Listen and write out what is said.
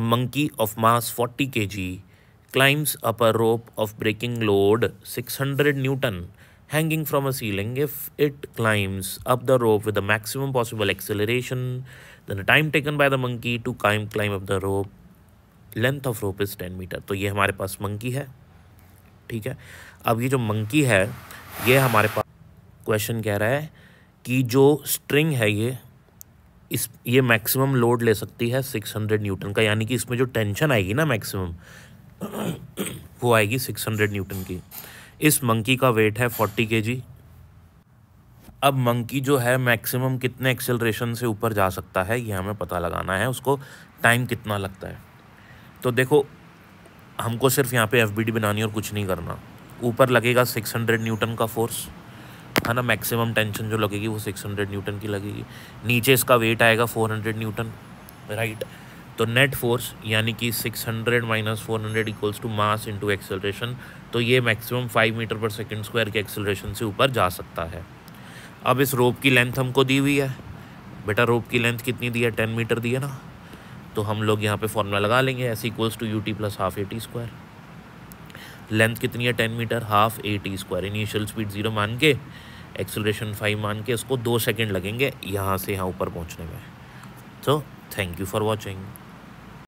A monkey of mass 40 kg climbs up a rope of breaking load 600 Newton hanging from a ceiling. If it climbs up the rope with the maximum possible acceleration, then the time taken by the monkey to climb, climb up the rope, length of rope is 10 meter. तो ये हमारे पास monkey hai theek hai ab ye jo monkey hai ye hamare paas question keh raha hai ki jo string hai ye इस ये maximum load ले सकती है 600 Newton का यानी कि इसमें जो टेंशन आएगी ना मैक्सिमम वो आएगी 600 न्यूटन की इस मंकी का वेट है 40 के अब मंकी जो है मैक्सिमम कितने एक्सेलरेशन से ऊपर जा सकता है ये हमें पता लगाना है उसको टाइम कितना लगता है तो देखो हमको सिर्फ यहाँ पे एफ बनानी और कुछ नहीं करना ऊपर लगेगा 600 न्यूटन का फोर्स है ना मैक्सिमम टेंशन जो लगेगी वो 600 न्यूटन की लगेगी नीचे इसका वेट आएगा 400 न्यूटन राइट तो नेट फोर्स यानी कि 600 hundred minus four hundred equals to mass into acceleration तो ये मैक्सिमम 5 मीटर पर सेकंड स्क्वायर के एक्सेलरेशन से ऊपर जा सकता है अब इस रोप की लेंथ हमको दी हुई है बेटा रोप की लेंथ कितनी दी है टेन मीटर दी है ना तो हम लोग यहाँ पे फॉर्मूला लगा लेंगे s equals to u t plus half a t square length कितनी है ten metre half a t square initial speed zero मान के एक्सलेशन फाइव मान के उसको दो सेकेंड लगेंगे यहाँ से यहाँ ऊपर पहुँचने में तो थैंक यू फॉर वॉचिंग